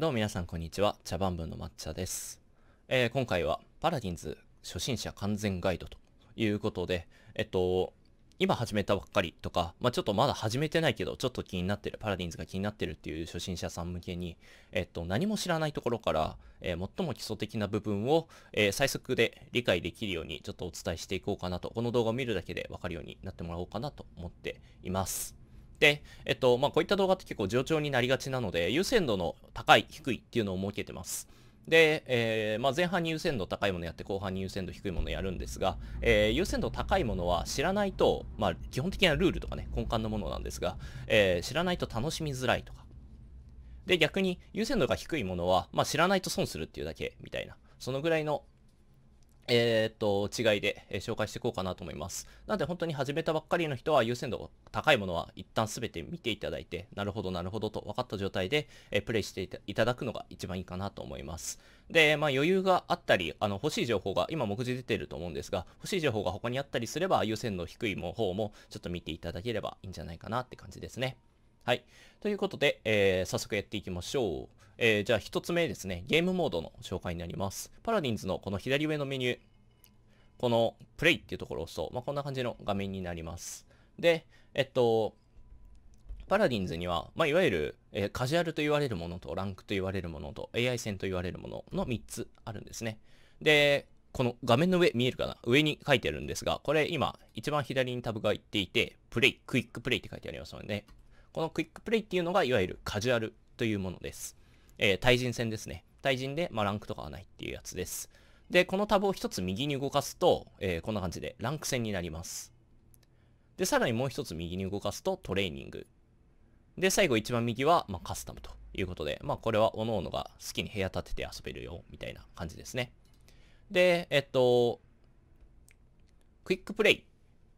どうも皆さんこんにちは。茶番部の抹茶です。えー、今回はパラディンズ初心者完全ガイドということで、えっと、今始めたばっかりとか、まあ、ちょっとまだ始めてないけど、ちょっと気になってる、パラディンズが気になってるっていう初心者さん向けに、えっと、何も知らないところから、えー、最も基礎的な部分を、えー、最速で理解できるように、ちょっとお伝えしていこうかなと、この動画を見るだけでわかるようになってもらおうかなと思っています。で、えっと、まあ、こういった動画って結構冗長になりがちなので、優先度の高い、低いっていうのを設けてます。で、えー、まあ、前半に優先度高いものやって後半に優先度低いものやるんですが、えー、優先度高いものは知らないと、まあ、基本的なルールとかね、根幹のものなんですが、えー、知らないと楽しみづらいとか。で、逆に優先度が低いものは、まあ、知らないと損するっていうだけみたいな、そのぐらいのえっと、違いで、え紹介していこうかなと思います。なので本当に始めたばっかりの人は優先度高いものは一旦全て見ていただいて、なるほどなるほどと分かった状態で、えプレイしていただくのが一番いいかなと思います。で、まあ余裕があったり、あの欲しい情報が、今目次出てると思うんですが、欲しい情報が他にあったりすれば優先度低い方もちょっと見ていただければいいんじゃないかなって感じですね。はい。ということで、えー、早速やっていきましょう。えー、じゃあ1つ目ですね、ゲームモードの紹介になります。パラディンズのこの左上のメニュー、このプレイっていうところを押すと、まあ、こんな感じの画面になります。で、えっと、パラディンズには、まあ、いわゆる、えー、カジュアルと言われるものと、ランクと言われるものと、AI 戦と言われるものの3つあるんですね。で、この画面の上見えるかな上に書いてあるんですが、これ今、一番左にタブがいっていて、プレイ、クイックプレイって書いてありますので、このクイックプレイっていうのが、いわゆるカジュアルというものです。えー、対人戦ですね。対人で、まあ、ランクとかはないっていうやつです。で、このタブを1つ右に動かすと、えー、こんな感じでランク戦になります。で、さらにもう1つ右に動かすとトレーニング。で、最後一番右は、まあ、カスタムということで、まあ、これは各々が好きに部屋建てて遊べるよ、みたいな感じですね。で、えっと、クイックプレイ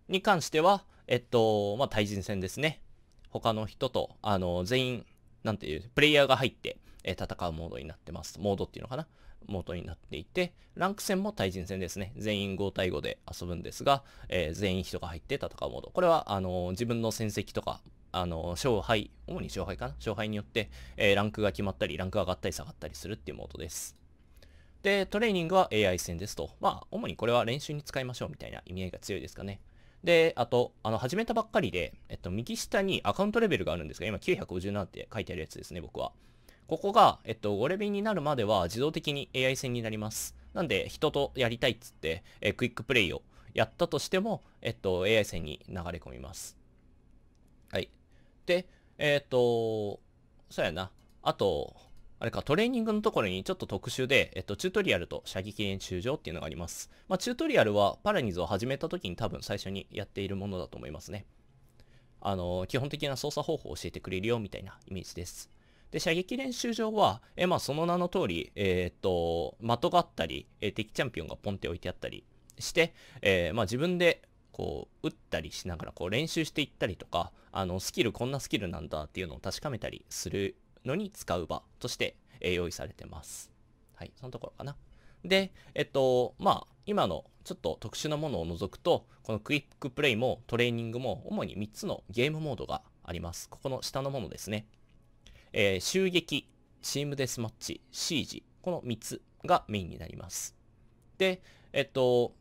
に関しては、えっと、まあ、対人戦ですね。他の人と、あの、全員、なんていう、プレイヤーが入って、えー、戦うモードになってます。モードっていうのかなモードになっていて、ランク戦も対人戦ですね。全員5対5で遊ぶんですが、えー、全員人が入って戦うモード。これは、あのー、自分の戦績とか、あの、勝敗、主に勝敗かな勝敗によって、えランクが決まったり、ランクが上がったり下がったりするっていうモードです。で、トレーニングは AI 戦ですと。まあ、主にこれは練習に使いましょうみたいな意味合いが強いですかね。で、あと、あの、始めたばっかりで、えっと、右下にアカウントレベルがあるんですが、今957って書いてあるやつですね、僕は。ここが、えっと、5レベルになるまでは自動的に AI 戦になります。なんで、人とやりたいっつって、えクイックプレイをやったとしても、えっと、AI 戦に流れ込みます。はい。で、えー、っと、そうやな。あと、あれか、トレーニングのところにちょっと特殊で、えっと、チュートリアルと射撃練習場っていうのがあります。まあ、チュートリアルはパラニズを始めた時に多分最初にやっているものだと思いますね。あの、基本的な操作方法を教えてくれるよみたいなイメージです。で、射撃練習場は、えまあ、その名の通り、えー、っと、的があったり、え敵チャンピオンがポンって置いてあったりして、えまあ、自分でこう打ったりしながらこう練習していったりとかあのスキルこんなスキルなんだっていうのを確かめたりするのに使う場として、え用意されてます。はい、そのところかな。で、えっと、まあ、今のちょっと特殊なものを除くと、このクイックプレイもトレーニングも主に3つのゲームモードがあります。ここの下のものですね。えー、襲撃、チームデスマッチ、シージ、この3つがメインになります。で、えっと、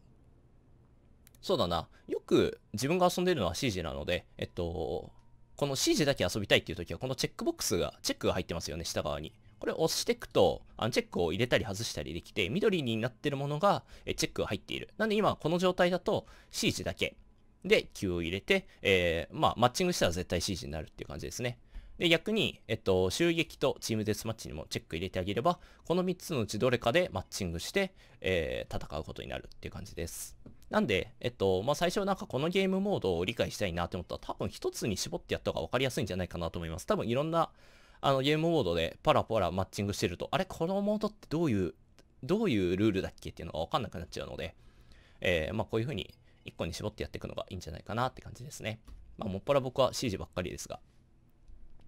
そうだな。よく自分が遊んでるのはシージなので、えっと、このー g だけ遊びたいっていう時は、このチェックボックスが、チェックが入ってますよね、下側に。これを押していくと、あのチェックを入れたり外したりできて、緑になってるものがえチェックが入っている。なんで今この状態だとー g だけで Q を入れて、えー、まあマッチングしたら絶対ー g になるっていう感じですね。で、逆に、えっと、襲撃とチームデスマッチにもチェック入れてあげれば、この3つのうちどれかでマッチングして、えー、戦うことになるっていう感じです。なんで、えっと、まあ、最初なんかこのゲームモードを理解したいなって思ったら、多分1つに絞ってやった方が分かりやすいんじゃないかなと思います。多分いろんな、あの、ゲームモードでパラパラマッチングしてると、あれ、このモードってどういう、どういうルールだっけっていうのが分かんなくなっちゃうので、えー、まあ、こういう風に1個に絞ってやっていくのがいいんじゃないかなって感じですね。まあ、もっぱら僕は指示ばっかりですが。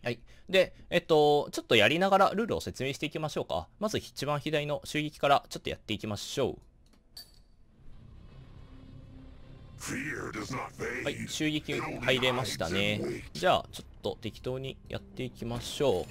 はい。で、えっと、ちょっとやりながらルールを説明していきましょうか。まず一番左の襲撃からちょっとやっていきましょう。はい、襲撃入れましたね。じゃあ、ちょっと適当にやっていきましょう。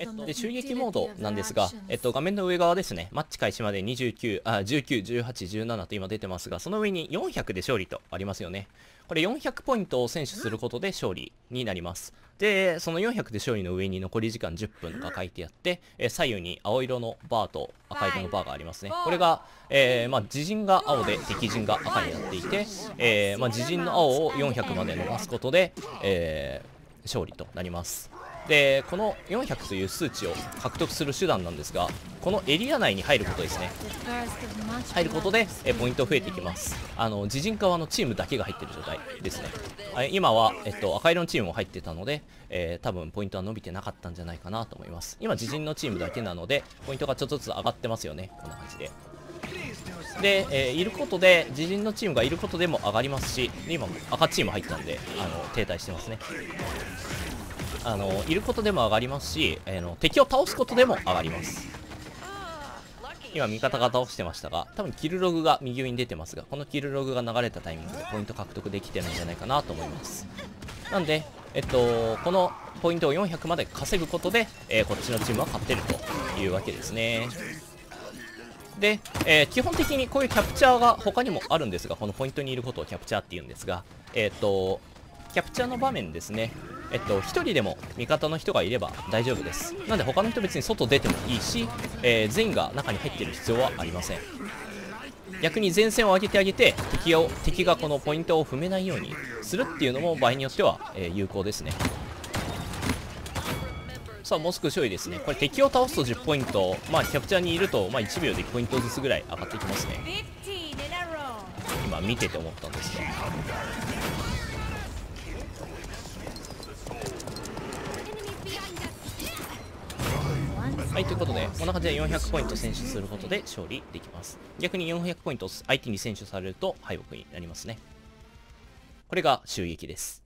えっと、で、襲撃モードなんですが、えっと、画面の上側ですね、マッチ開始まで29、あ、19、18、17と今出てますが、その上に400で勝利とありますよね。これ400ポイントを選手することで勝利になります。で、その400で勝利の上に残り時間10分が書いてあって、え左右に青色のバーと赤色のバーがありますね。これが、えー、まあ、自陣が青で敵陣が赤になっていて、えー、まあ、自陣の青を400まで伸ばすことで、えー、勝利となります。でこの400という数値を獲得する手段なんですがこのエリア内に入ることですね入ることでえポイント増えていきますあの自陣側のチームだけが入ってる状態ですね今は、えっと、赤色のチームも入ってたので、えー、多分ポイントは伸びてなかったんじゃないかなと思います今自陣のチームだけなのでポイントがちょっとずつ上がってますよねこんな感じでで、えー、いることで自陣のチームがいることでも上がりますし今赤チーム入ったんであの停滞してますねあのいることでも上がりますし、えー、の敵を倒すことでも上がります今味方が倒してましたが多分キルログが右上に出てますがこのキルログが流れたタイミングでポイント獲得できてるんじゃないかなと思いますなんでえっとこのポイントを400まで稼ぐことで、えー、こっちのチームは勝ってるというわけですねで、えー、基本的にこういうキャプチャーが他にもあるんですがこのポイントにいることをキャプチャーっていうんですがえっとキャプチャーの場面ですねえっと、1人でも味方の人がいれば大丈夫です。なんで他の人別に外出てもいいし、えー、全員が中に入ってる必要はありません。逆に前線を上げてあげて敵を敵がこのポイントを踏めないようにするっていうのも場合によっては、えー、有効ですねさあもう少し勝利ですねこれ敵を倒すと10ポイントまあキャプチャーにいると、まあ、1秒でポイントずつぐらい上がってきますね今見てて思ったんですけどはい、ということで、こんな感じで400ポイント選手することで勝利できます。逆に400ポイント相手に選手されると敗北になりますね。これが襲撃です。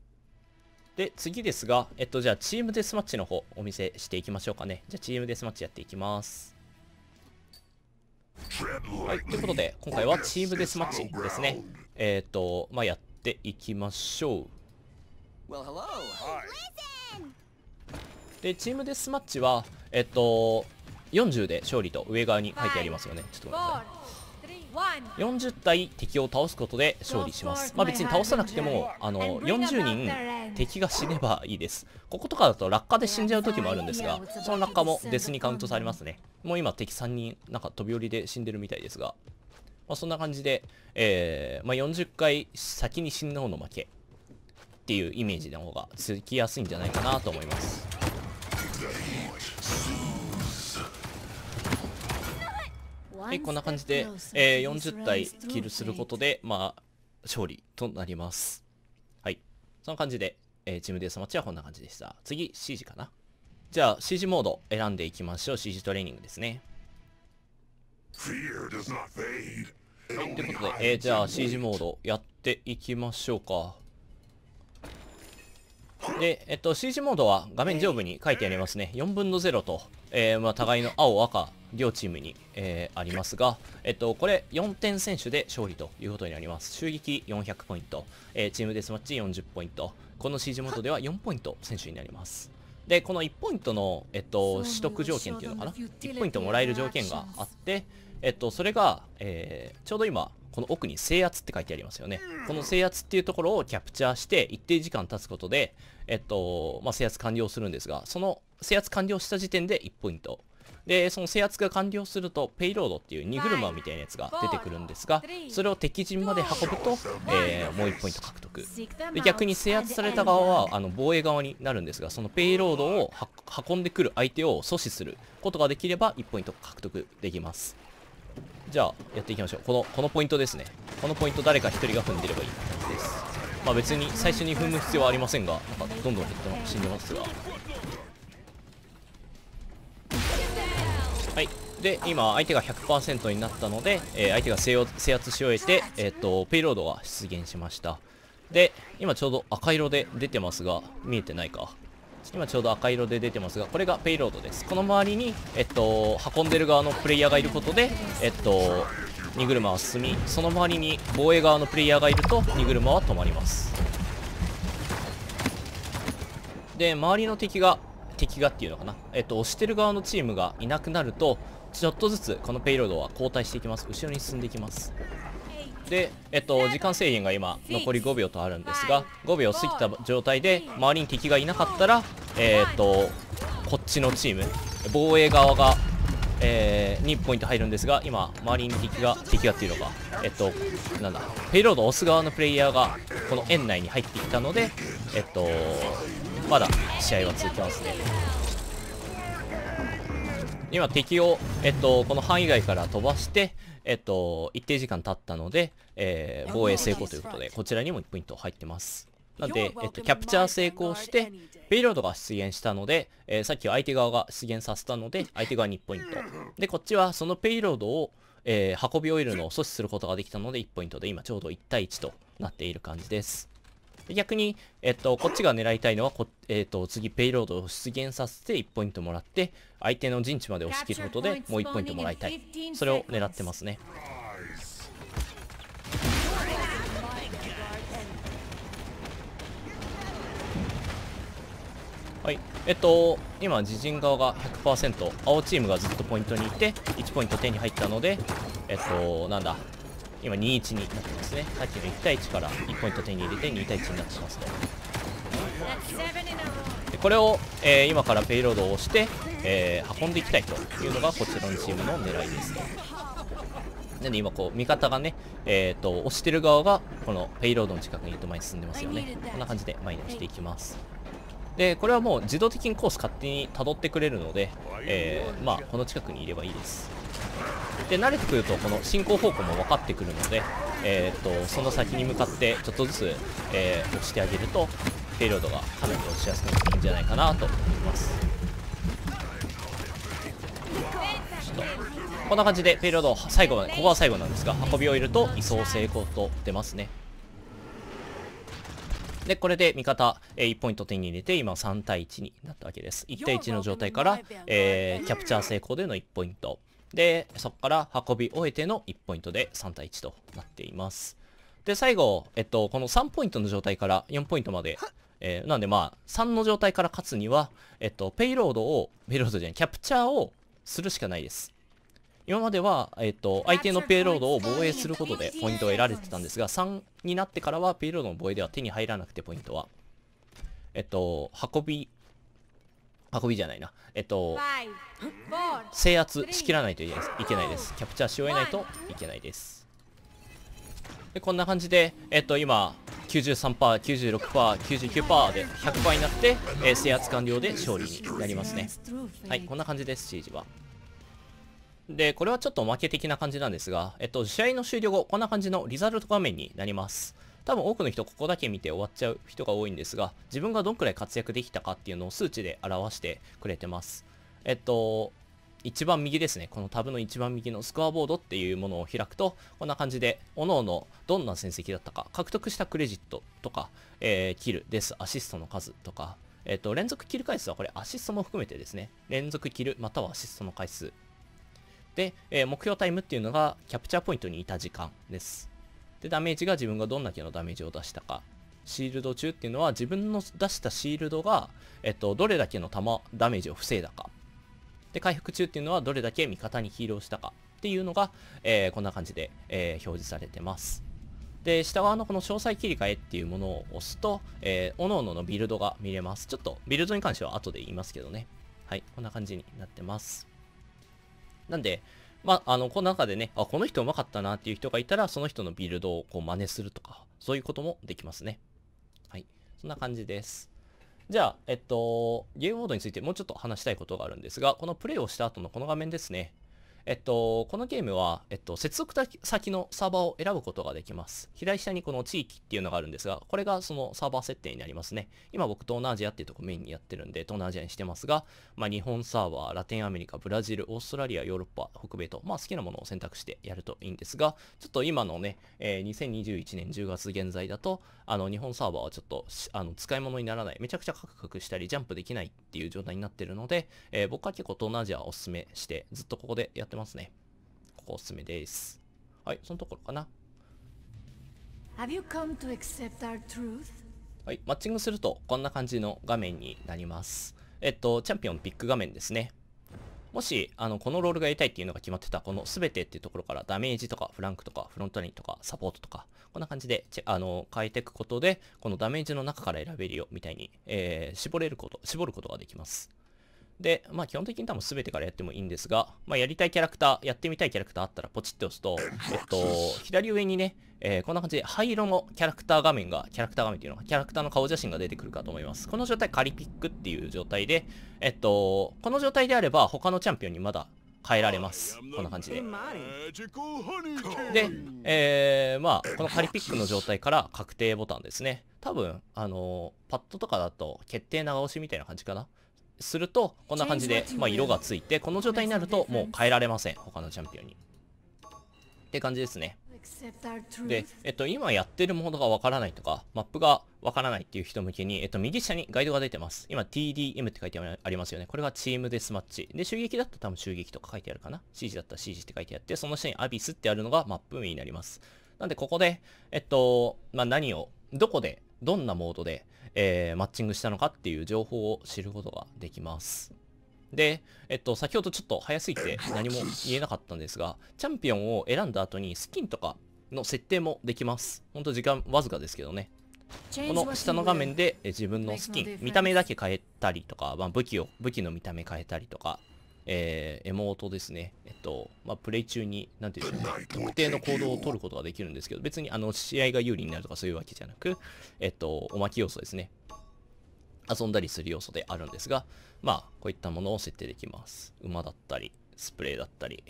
で、次ですが、えっと、じゃあチームデスマッチの方お見せしていきましょうかね。じゃあチームデスマッチやっていきます。はい、ということで、今回はチームデスマッチですね。えー、っと、まあ、やっていきましょう。Well, hello. Hi. で、チームデスマッチは、えっと、40で勝利と上側に書いてありますよね。ちょっと40体敵を倒すことで勝利します。まあ別に倒さなくても、あの、40人敵が死ねばいいです。こことかだと落下で死んじゃう時もあるんですが、その落下もデスにカウントされますね。もう今敵3人、なんか飛び降りで死んでるみたいですが、まあそんな感じで、えー、まあ40回先に死んだ方の負けっていうイメージの方がつきやすいんじゃないかなと思います。はい、こんな感じで、えー、40体キルすることで、まあ、勝利となります。はい。そんな感じで、えー、チームデースマッチはこんな感じでした。次、CG かな。じゃあ、CG モード選んでいきましょう。CG トレーニングですね。ということで、えー、じゃあ CG モードやっていきましょうか。で、えっと、CG モードは画面上部に書いてありますね。4分の0と、えー、まあ、互いの青、赤両チームに、えー、ありますが、えっと、これ4点選手で勝利ということになります。襲撃400ポイント、えー、チームデスマッチ40ポイント、この指示元では4ポイント選手になります。で、この1ポイントの、えっと、取得条件っていうのかな ?1 ポイントもらえる条件があって、えっと、それが、えー、ちょうど今、この奥に制圧って書いてありますよね。この制圧っていうところをキャプチャーして、一定時間経つことで、えっと、まあ、制圧完了するんですが、その制圧完了した時点で1ポイントで、その制圧が完了すると、ペイロードっていう荷車みたいなやつが出てくるんですが、それを敵陣まで運ぶと、えー、もう1ポイント獲得。で、逆に制圧された側は、あの、防衛側になるんですが、そのペイロードを運んでくる相手を阻止することができれば、1ポイント獲得できます。じゃあ、やっていきましょう。この、このポイントですね。このポイント誰か1人が踏んでればいいって感じです。まあ別に最初に踏む必要はありませんが、なんかどんどん減って死んでますが。はいで今相手が100%になったので、えー、相手が制圧し終えて、えーと、とペイロードが出現しましたで今ちょうど赤色で出てますが見えてないか今ちょうど赤色で出てますがこれがペイロードですこの周りに、えっと、運んでる側のプレイヤーがいることで、えっと、荷車は進みその周りに防衛側のプレイヤーがいると荷車は止まりますで周りの敵が敵がっていうのかな。えっと、押してる側のチームがいなくなると、ちょっとずつこのペイロードは後退していきます。後ろに進んでいきます。で、えっと、時間制限が今残り5秒とあるんですが5秒過ぎた状態で周りに敵がいなかったら、えー、っとこっちのチーム防衛側が、えー、にポイント入るんですが今周りに敵が敵がっていうのがえっとなんだペイロード押す側のプレイヤーがこの円内に入ってきたのでえっとまだ試合は続きますね今敵を、えっと、この範囲外から飛ばして、えっと、一定時間経ったので、えー、防衛成功ということで、こちらにもポイント入ってます。なんで、えっと、キャプチャー成功して、ペイロードが出現したので、えー、さっき相手側が出現させたので、相手側に1ポイント。で、こっちはそのペイロードを、えー、運び終えるのを阻止することができたので、1ポイントで、今ちょうど1対1となっている感じです。逆に、えっと、こっちが狙いたいのはこ、えっと、次ペイロードを出現させて1ポイントもらって、相手の陣地まで押し切ることでもう1ポイントもらいたい。それを狙ってますね。はい。えっと、今、自陣側が100%、青チームがずっとポイントにいて、1ポイント手に入ったので、えっと、なんだ、今2-1になってますねさっきの1対1から1ポイント手に入れて2対1になってますと、ね、でこれを、えー、今からペイロードを押して、えー、運んでいきたいというのがこちらのチームの狙いですとなんで今こう味方がねえっ、ー、と押してる側がこのペイロードの近くにいると前に進んでますよねこんな感じで前に押していきますでこれはもう自動的にコース勝手に辿ってくれるので、えまあ、この近くにいればいいですで慣れてくるとこの進行方向も分かってくるので、えーと、その先に向かってちょっとずつ、えー、押してあげるとペイロードがかなり落ちやすくなるんじゃないかなと思いますちょっとこんな感じでペイロード最後までここは最後なんですが運びを入れると移送成功と出ますねで、これで味方、えー、1ポイント手に入れて、今3対1になったわけです。1対1の状態から、えー、キャプチャー成功での1ポイント。で、そこから運び終えての1ポイントで3対1となっています。で、最後、えっと、この3ポイントの状態から4ポイントまで、えー、なんでまあ、3の状態から勝つには、えっと、ペイロードを、ペイロードじゃない、キャプチャーをするしかないです。今までは、えっと、相手のペイロードを防衛することでポイントを得られてたんですが、3になってからはペイロードの防衛では手に入らなくてポイントは。えっと、運び運びじゃないな。えっと、制圧しきらないといけないです。キャプチャーし終えないといけないです。で、こんな感じで、えっと、今、93%、96%、99%で100%になって、えー、制圧完了で勝利になりますね。はい、こんな感じです、ージは。で、これはちょっとおまけ的な感じなんですが、えっと、試合の終了後、こんな感じのリザルト画面になります。多分多くの人ここだけ見て終わっちゃう人が多いんですが、自分がどんくらい活躍できたかっていうのを数値で表してくれてます。えっと、一番右ですね。このタブの一番右のスコアボードっていうものを開くと、こんな感じで、各々どんな戦績だったか、獲得したクレジットとか、えー、キルです、アシストの数とか、えっ、と、連続キル回数はこれアシストも含めてですね、連続キルまたはアシストの回数。で、えー、目標タイムっていうのがキャプチャーポイントにいた時間です。で、ダメージが自分がどんだけのダメージを出したか。シールド中っていうのは自分の出したシールドが、えっと、どれだけの弾、ダメージを防いだか。で、回復中っていうのはどれだけ味方にヒーローしたかっていうのが、えー、こんな感じで、えー、表示されてます。で、下側のこの詳細切り替えっていうものを押すと、えー、各々のビルドが見れます。ちょっとビルドに関しては後で言いますけどね。はい、こんな感じになってます。なんで、まあ、あの、この中でね、あ、この人うまかったなっていう人がいたら、その人のビルドをこう真似するとか、そういうこともできますね。はい。そんな感じです。じゃあ、えっと、ゲームモードについてもうちょっと話したいことがあるんですが、このプレイをした後のこの画面ですね。えっと、このゲームは、えっと、接続先のサーバーを選ぶことができます。左下にこの地域っていうのがあるんですが、これがそのサーバー設定になりますね。今僕東南アジアっていうとこメインにやってるんで、東南アジアにしてますが、まあ日本サーバー、ラテンアメリカ、ブラジル、オーストラリア、ヨーロッパ、北米と、まあ好きなものを選択してやるといいんですが、ちょっと今のね、えー、2021年10月現在だと、あの日本サーバーはちょっとあの使い物にならない、めちゃくちゃカクカクしたりジャンプできないっていう状態になってるので、えー、僕は結構東南アジアをおすすめして、ずっとここでやってってますね。ここおすすめです。はい、そのところかな。はい、マッチングするとこんな感じの画面になります。えっと、チャンピオンピック画面ですね。もし、あの、このロールがやりたいっていうのが決まってた、この全てっていうところからダメージとかフランクとかフロントラインとかサポートとか、こんな感じで、あの、変えていくことで、このダメージの中から選べるよみたいに、えー、絞れること、絞ることができます。で、まあ基本的に多分全てからやってもいいんですが、まあやりたいキャラクター、やってみたいキャラクターあったらポチって押すと、えっと、左上にね、えー、こんな感じで灰色のキャラクター画面が、キャラクター画面っていうのが、キャラクターの顔写真が出てくるかと思います。この状態仮ピックっていう状態で、えっと、この状態であれば他のチャンピオンにまだ変えられます。こんな感じで。で、えー、まあ、この仮ピックの状態から確定ボタンですね。多分、あのパッドとかだと決定長押しみたいな感じかな。すると、こんな感じで、まあ、色がついて、この状態になると、もう変えられません。他のチャンピオンに。って感じですね。で、えっと、今やってるものがわからないとか、マップがわからないっていう人向けに、えっと、右下にガイドが出てます。今、TDM って書いてありますよね。これがチームデスマッチ。で、襲撃だったら多分襲撃とか書いてあるかな。指示だったら指示って書いてあって、その下にアビスってあるのがマップ名になります。なんで、ここで、えっと、まあ、何を、どこでどんなモードで、えー、マッチングしたのかっていう情報を知ることができます。で、えっと、先ほどちょっと早すぎて何も言えなかったんですが、チャンピオンを選んだ後にスキンとかの設定もできます。ほんと時間わずかですけどね。この下の画面で自分のスキン、見た目だけ変えたりとか、まあ、武器を、武器の見た目変えたりとか、えー、エモートですね。えっと、まあ、プレイ中に、なんていうんでしょうね。特 定の行動を取ることができるんですけど、別に、あの、試合が有利になるとかそういうわけじゃなく、えっと、おまけ要素ですね。遊んだりする要素であるんですが、まあ、こういったものを設定できます。馬だったり、スプレーだったり、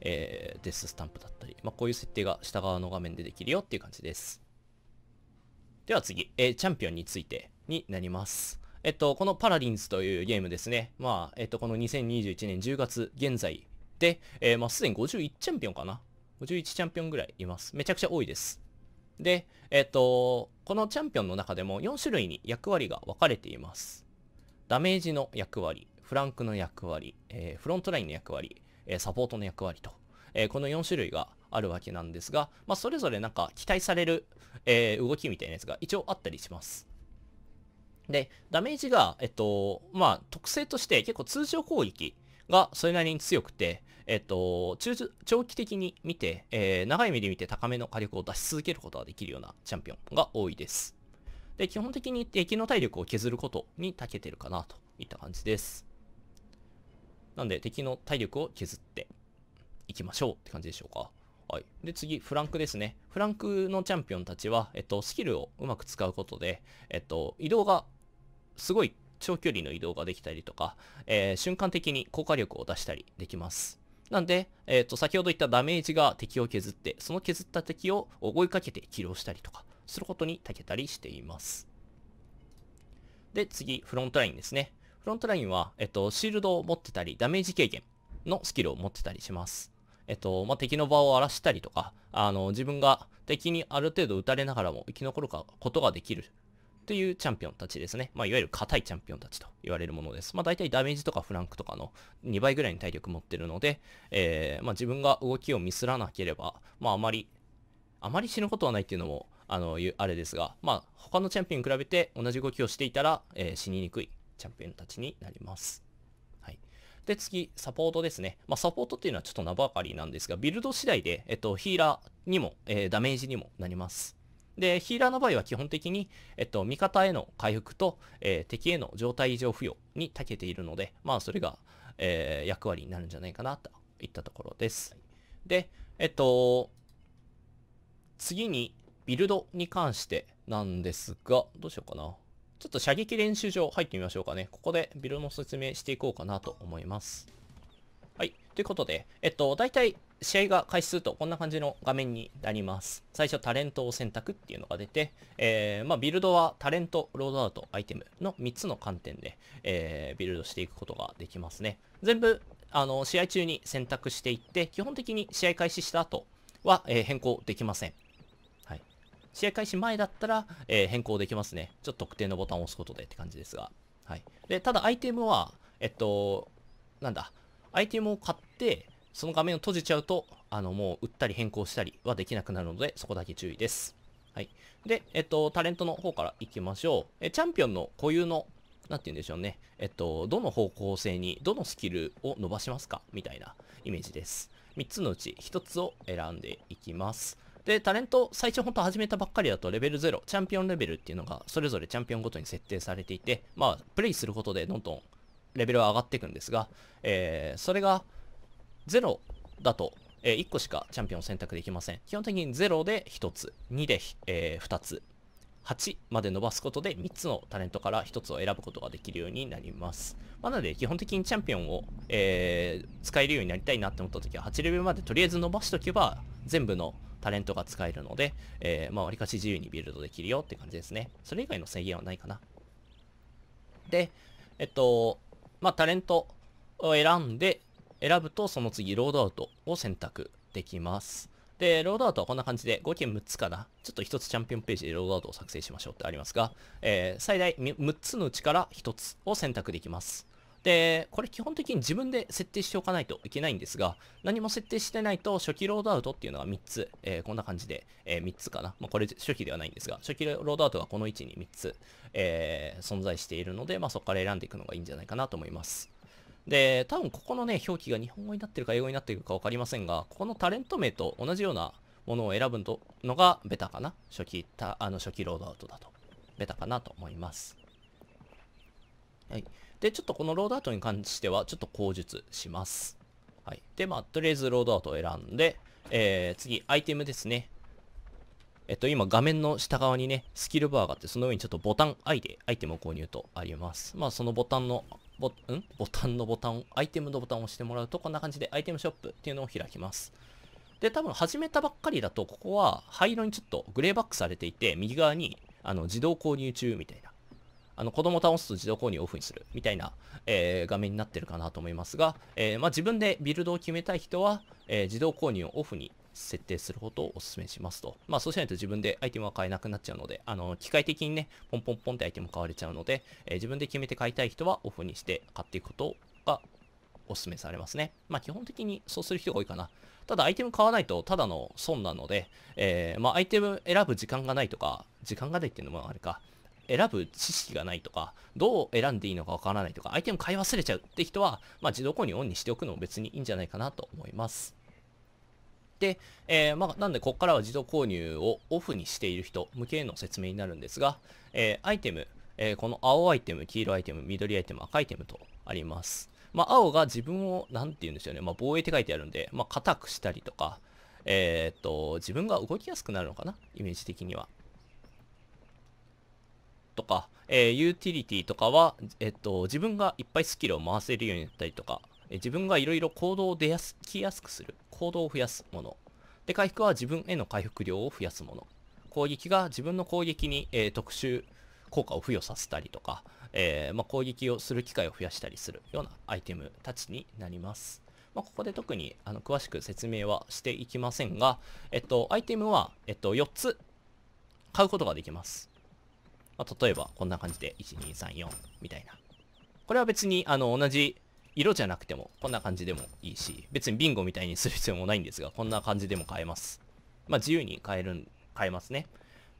えー、デススタンプだったり、まあ、こういう設定が下側の画面でできるよっていう感じです。では次、えー、チャンピオンについてになります。えっと、このパラリンズというゲームですね。まあ、えっと、この2021年10月現在で、えー、まあ、すでに51チャンピオンかな。51チャンピオンぐらいいます。めちゃくちゃ多いです。で、えっと、このチャンピオンの中でも4種類に役割が分かれています。ダメージの役割、フランクの役割、えー、フロントラインの役割、えー、サポートの役割と、えこの4種類があるわけなんですが、まあ、それぞれなんか期待される、え動きみたいなやつが一応あったりします。で、ダメージが、えっと、まあ、特性として結構通常攻撃がそれなりに強くて、えっと、中長期的に見て、えー、長い目で見て高めの火力を出し続けることができるようなチャンピオンが多いです。で、基本的に敵の体力を削ることに長けてるかなといった感じです。なんで、敵の体力を削っていきましょうって感じでしょうか。はい。で、次、フランクですね。フランクのチャンピオンたちは、えっと、スキルをうまく使うことで、えっと、移動がすごい長距離の移動ができたりとか、えー、瞬間的に効果力を出したりできます。なんで、えっ、ー、と、先ほど言ったダメージが敵を削って、その削った敵を追いかけて起動したりとか、することに長けたりしています。で、次、フロントラインですね。フロントラインは、えっ、ー、と、シールドを持ってたり、ダメージ軽減のスキルを持ってたりします。えっと、まあ、敵の場を荒らしたりとか、あの、自分が敵にある程度撃たれながらも生き残ることができるというチャンピオンたちですね。まあ、いわゆる硬いチャンピオンたちと言われるものです。まあ、大体ダメージとかフランクとかの2倍ぐらいの体力持ってるので、えー、まあ、自分が動きをミスらなければ、まあ、あまり、あまり死ぬことはないっていうのも、あの、あれですが、まあ、他のチャンピオンに比べて同じ動きをしていたら、えー、死ににくいチャンピオンたちになります。はい。で、次、サポートですね。まあ、サポートっていうのはちょっと名ばかりなんですが、ビルド次第で、えっと、ヒーラーにも、えー、ダメージにもなります。で、ヒーラーの場合は基本的に、えっと、味方への回復と、えー、敵への状態異常付与に長けているので、まあ、それが、えー、役割になるんじゃないかな、といったところです。で、えっと、次に、ビルドに関してなんですが、どうしようかな。ちょっと射撃練習場入ってみましょうかね。ここでビルドの説明していこうかなと思います。はい。ということで、えっと、大体試合が開始するとこんな感じの画面になります。最初タレントを選択っていうのが出て、えー、まあ、ビルドはタレント、ロードアウト、アイテムの3つの観点で、えー、ビルドしていくことができますね。全部、あの、試合中に選択していって、基本的に試合開始した後は、えー、変更できません。はい。試合開始前だったら、え変更できますね。ちょっと特定のボタンを押すことでって感じですが。はい。で、ただアイテムは、えっと、なんだ、アイテムを買って、その画面を閉じちゃうと、あの、もう売ったり変更したりはできなくなるので、そこだけ注意です。はい。で、えっと、タレントの方から行きましょう。え、チャンピオンの固有の、なんて言うんでしょうね。えっと、どの方向性に、どのスキルを伸ばしますかみたいなイメージです。3つのうち1つを選んでいきます。で、タレント、最初ほんと始めたばっかりだとレベル0、チャンピオンレベルっていうのがそれぞれチャンピオンごとに設定されていて、まあ、プレイすることでどんどんレベルは上がっていくんですが、えー、それが0だと、えー、1個しかチャンピオンを選択できません。基本的に0で1つ、2で、えー、2つ、8まで伸ばすことで3つのタレントから1つを選ぶことができるようになります。まあ、なので基本的にチャンピオンを、えー、使えるようになりたいなって思った時は8レベルまでとりあえず伸ばしとけば全部のタレントが使えるので、えー、まあ割かし自由にビルドできるよって感じですね。それ以外の制限はないかな。で、えっと、まあタレントを選んで、選ぶとその次ロードアウトを選択できます。で、ロードアウトはこんな感じで合計6つかな。ちょっと1つチャンピオンページでロードアウトを作成しましょうってありますが、えー、最大6つのうちから1つを選択できます。で、これ基本的に自分で設定しておかないといけないんですが、何も設定してないと初期ロードアウトっていうのが3つ、えー、こんな感じで、えー、3つかな。まあ、これ初期ではないんですが、初期ロードアウトがこの位置に3つ、えー、存在しているので、まあ、そこから選んでいくのがいいんじゃないかなと思います。で、多分ここのね、表記が日本語になってるか英語になってるかわかりませんが、ここのタレント名と同じようなものを選ぶのがベタかな。初期、たあの初期ロードアウトだと。ベタかなと思います。はい。で、ちょっとこのロードアウトに関しては、ちょっと口述します。はい。で、まあ、とりあえずロードアウトを選んで、えー、次、アイテムですね。えっと、今画面の下側にね、スキルバーがあって、その上にちょっとボタン I でアイテムを購入とあります。まあ、そのボタンのボんボタンのボタンアイテムのボタンを押してもらうと、こんな感じでアイテムショップっていうのを開きます。で、多分始めたばっかりだと、ここは灰色にちょっとグレーバックされていて、右側にあの自動購入中みたいな。あの子供倒すと自動購入オフにするみたいな、えー、画面になってるかなと思いますが、えー、まあ、自分でビルドを決めたい人は、えー、自動購入をオフに設定することをお勧めしますと。まあそうしないと自分でアイテムは買えなくなっちゃうので、あの、機械的にね、ポンポンポンってアイテム買われちゃうので、えー、自分で決めて買いたい人はオフにして買っていくことがお勧めされますね。まあ基本的にそうする人が多いかな。ただアイテム買わないとただの損なので、えー、まあアイテム選ぶ時間がないとか、時間がないっていうのもあるか、選ぶ知識がないとか、どう選んでいいのかわからないとか、アイテム買い忘れちゃうって人は、まあ自動購入オンにしておくのも別にいいんじゃないかなと思います。で、えー、まあ、なんでここからは自動購入をオフにしている人向けの説明になるんですが、えー、アイテム、えー、この青アイテム、黄色アイテム、緑アイテム、赤アイテムとあります。まあ、青が自分を、なんて言うんでしょうね、まあ、防衛って書いてあるんで、まあ、硬くしたりとか、えー、っと、自分が動きやすくなるのかな、イメージ的には。とか、えー、ユーティリティとかは、えっと、自分がいっぱいスキルを回せるようになったりとか、自分がいろいろ行動を出やす、きやすくする。行動を増やすもの。で、回復は自分への回復量を増やすもの。攻撃が自分の攻撃に、えー、特殊効果を付与させたりとか、えー、まあ、攻撃をする機会を増やしたりするようなアイテムたちになります。まあ、ここで特にあの詳しく説明はしていきませんが、えっと、アイテムは、えっと、4つ買うことができます。まあ、例えば、こんな感じで、1、2、3、4みたいな。これは別に、あの、同じ色じゃなくても、こんな感じでもいいし、別にビンゴみたいにする必要もないんですが、こんな感じでも変えます。まあ、自由に変える、変えますね。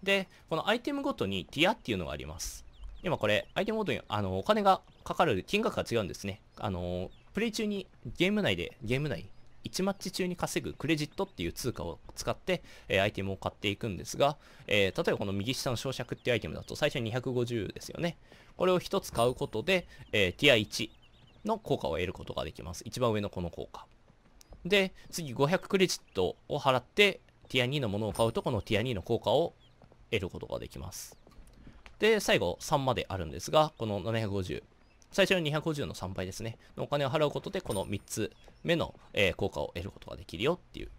で、このアイテムごとにティアっていうのがあります。今これ、アイテムごとに、あの、お金がかかる金額が違うんですね。あの、プレイ中に、ゲーム内で、ゲーム内、1マッチ中に稼ぐクレジットっていう通貨を使って、えー、アイテムを買っていくんですが、えー、例えばこの右下の小尺っていうアイテムだと最初に250ですよね。これを1つ買うことで、えー、ティア1の効果を得ることができます。一番上のこの効果。で、次500クレジットを払って、ティア2のものを買うと、このティア2の効果を得ることができます。で、最後3まであるんですが、この750。最初の250の3倍ですね。のお金を払うことで、この3つ目の、えー、効果を得ることができるよっていう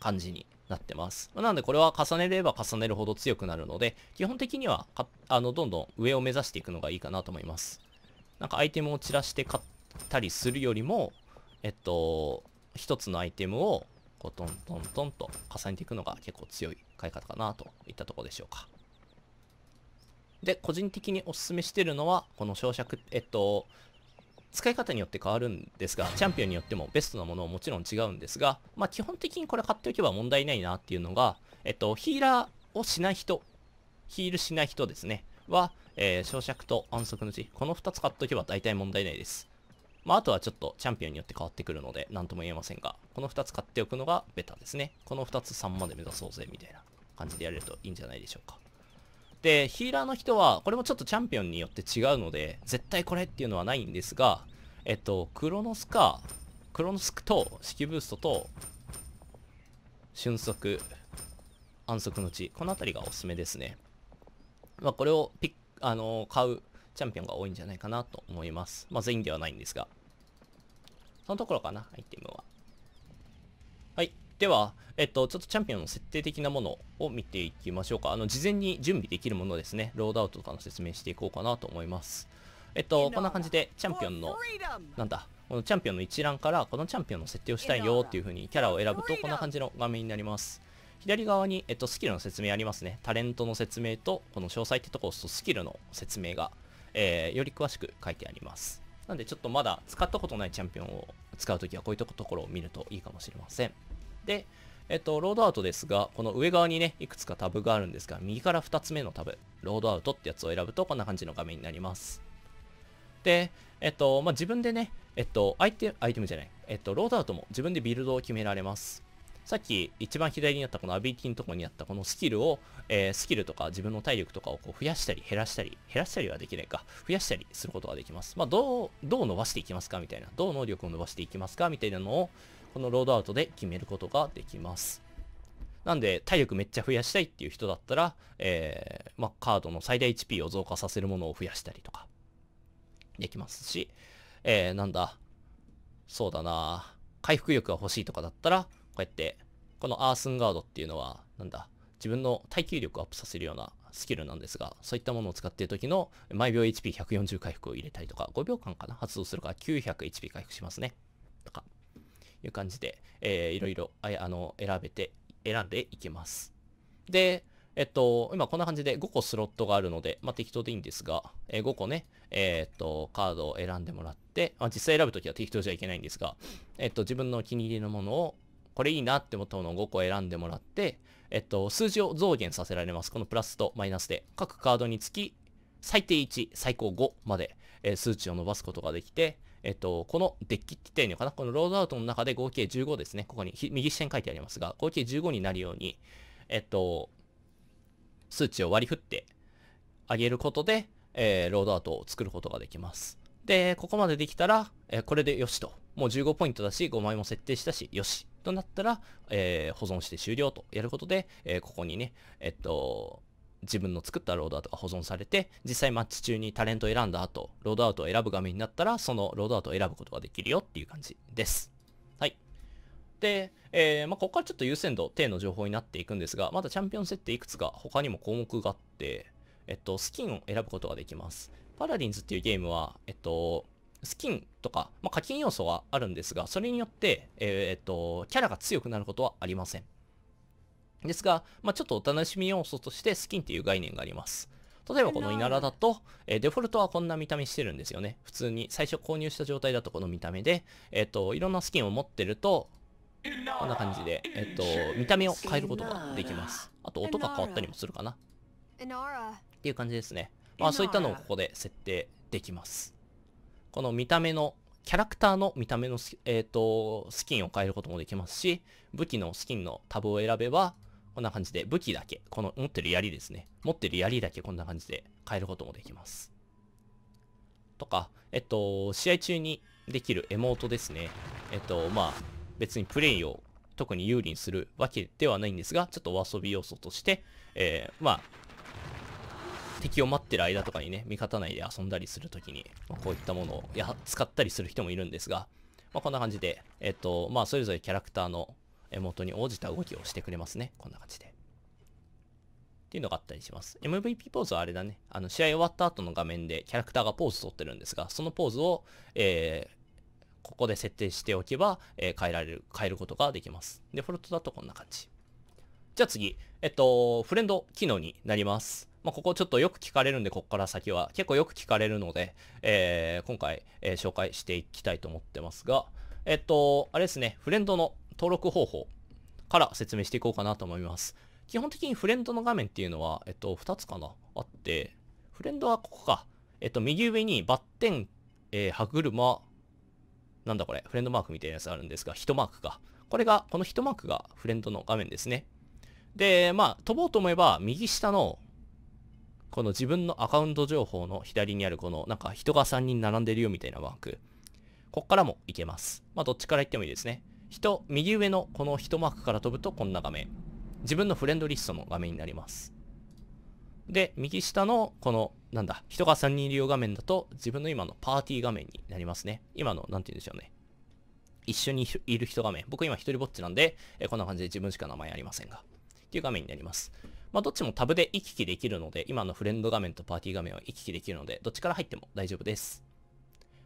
感じになってます。なのでこれは重ねれば重ねるほど強くなるので、基本的にはあの、どんどん上を目指していくのがいいかなと思います。なんかアイテムを散らして買ったりするよりも、えっと、一つのアイテムをこうトントントンと重ねていくのが結構強い買い方かなといったところでしょうか。で、個人的におすすめしてるのは、この小灼、えっと、使い方によって変わるんですが、チャンピオンによってもベストなものはもちろん違うんですが、まあ基本的にこれ買っておけば問題ないなっていうのが、えっと、ヒーラーをしない人、ヒールしない人ですね。は、えー、焼と安息の地。この2つ買っとけば大体問題ないです。まあ、あとはちょっとチャンピオンによって変わってくるので、なんとも言えませんが、この2つ買っておくのがベタですね。この2つ3まで目指そうぜ、みたいな感じでやれるといいんじゃないでしょうか。で、ヒーラーの人は、これもちょっとチャンピオンによって違うので、絶対これっていうのはないんですが、えっと、クロノスか、クロノスクと、式ブーストと、瞬足、安息の地、この辺りがおすすめですね。まあ、これをピッあの買うチャンピオンが多いんじゃないかなと思います。まあ、全員ではないんですが。そのところかな、アイテムは。はい。では、えっと、ちょっとチャンピオンの設定的なものを見ていきましょうか。あの、事前に準備できるものですね。ロードアウトとかの説明していこうかなと思います。えっと、こんな感じで、チャンピオンの、なんだ、このチャンピオンの一覧から、このチャンピオンの設定をしたいよっていう風にキャラを選ぶと、こんな感じの画面になります。左側に、えっと、スキルの説明ありますね。タレントの説明と、この詳細ってとこを押すとスキルの説明が、えー、より詳しく書いてあります。なんでちょっとまだ使ったことないチャンピオンを使うときはこういったところを見るといいかもしれません。で、えっと、ロードアウトですが、この上側にね、いくつかタブがあるんですが、右から2つ目のタブ、ロードアウトってやつを選ぶとこんな感じの画面になります。で、えっと、まあ、自分でね、えっと、アイテム、アイテムじゃない、えっと、ロードアウトも自分でビルドを決められます。さっき一番左にあったこのアビリティのとこにあったこのスキルを、えー、スキルとか自分の体力とかをこう増やしたり減らしたり、減らしたりはできないか、増やしたりすることができます。まあ、どう、どう伸ばしていきますかみたいな、どう能力を伸ばしていきますかみたいなのを、このロードアウトで決めることができます。なんで、体力めっちゃ増やしたいっていう人だったら、えー、まあ、カードの最大 HP を増加させるものを増やしたりとか、できますし、えー、なんだ、そうだな回復力が欲しいとかだったら、こうやって、このアースンガードっていうのは、なんだ、自分の耐久力をアップさせるようなスキルなんですが、そういったものを使っている時の毎秒 HP140 回復を入れたりとか、5秒間かな発動するから 900HP 回復しますね。とか、いう感じで、えー、いろいろ、ああの、選べて、選んでいきます。で、えっと、今こんな感じで5個スロットがあるので、まあ、適当でいいんですが、えー、5個ね、えー、っと、カードを選んでもらって、まあ、実際選ぶときは適当じゃいけないんですが、えっと、自分のお気に入りのものを、これいいなって思ったものを5個選んでもらって、えっと、数字を増減させられます。このプラスとマイナスで、各カードにつき、最低1、最高5まで、えー、数値を伸ばすことができて、えっと、このデッキって言っていいのかなこのロードアウトの中で合計15ですね。ここに、右下に書いてありますが、合計15になるように、えっと、数値を割り振ってあげることで、えー、ロードアウトを作ることができます。で、ここまでできたら、えー、これでよしと。もう15ポイントだし、5枚も設定したし、よし。となったら、えー、保存して終了とやることで、えー、ここにね、えっと、自分の作ったロードアウトが保存されて、実際マッチ中にタレントを選んだ後、ロードアウトを選ぶ画面になったら、そのロードアウトを選ぶことができるよっていう感じです。はい。で、えー、まあ、ここからちょっと優先度、低の情報になっていくんですが、まだチャンピオン設定いくつか他にも項目があって、えっと、スキンを選ぶことができます。パラリンズっていうゲームは、えっと、スキンとか、まあ、課金要素はあるんですが、それによって、えー、っと、キャラが強くなることはありません。ですが、まあ、ちょっとお楽しみ要素としてスキンっていう概念があります。例えばこの稲田だと、えー、デフォルトはこんな見た目してるんですよね。普通に最初購入した状態だとこの見た目で、えっ、ー、と、いろんなスキンを持ってると、こんな感じで、えっ、ー、と、見た目を変えることができます。あと音が変わったりもするかな。っていう感じですね。まあそういったのをここで設定できます。この見た目の、キャラクターの見た目のス,、えーと、スキンを変えることもできますし、武器のスキンのタブを選べば、こんな感じで武器だけ、この持ってる槍ですね。持ってる槍だけこんな感じで変えることもできます。とか、えっと、試合中にできるエモートですね。えっと、まあ、別にプレイを特に有利にするわけではないんですが、ちょっとお遊び要素として、えー、まあ、敵を待ってる間とかにね、味方内で遊んだりするときに、まあ、こういったものをや使ったりする人もいるんですが、まあ、こんな感じで、えっと、まあ、それぞれキャラクターの元に応じた動きをしてくれますね。こんな感じで。っていうのがあったりします。MVP ポーズはあれだね。あの、試合終わった後の画面でキャラクターがポーズ取ってるんですが、そのポーズを、えー、ここで設定しておけば、えー、変えられる、変えることができます。デフォルトだとこんな感じ。じゃあ次、えっと、フレンド機能になります。まあ、ここちょっとよく聞かれるんで、ここから先は結構よく聞かれるので、えー、今回、えー、紹介していきたいと思ってますが、えっと、あれですね、フレンドの登録方法から説明していこうかなと思います。基本的にフレンドの画面っていうのは、えっと、2つかなあって、フレンドはここか。えっと、右上にバッテン、えー、歯車、なんだこれ、フレンドマークみたいなやつあるんですが、1マークか。これが、この1マークがフレンドの画面ですね。で、まあ、飛ぼうと思えば、右下のこの自分のアカウント情報の左にあるこのなんか人が3人並んでるよみたいなマーク。こっからもいけます。まあどっちから行ってもいいですね。人、右上のこの人マークから飛ぶとこんな画面。自分のフレンドリストの画面になります。で、右下のこの、なんだ、人が3人いるよ画面だと自分の今のパーティー画面になりますね。今の、なんて言うんでしょうね。一緒にいる人画面。僕今一人ぼっちなんで、えこんな感じで自分しか名前ありませんが。っていう画面になります。まあ、どっちもタブで行き来できるので、今のフレンド画面とパーティー画面は行き来できるので、どっちから入っても大丈夫です。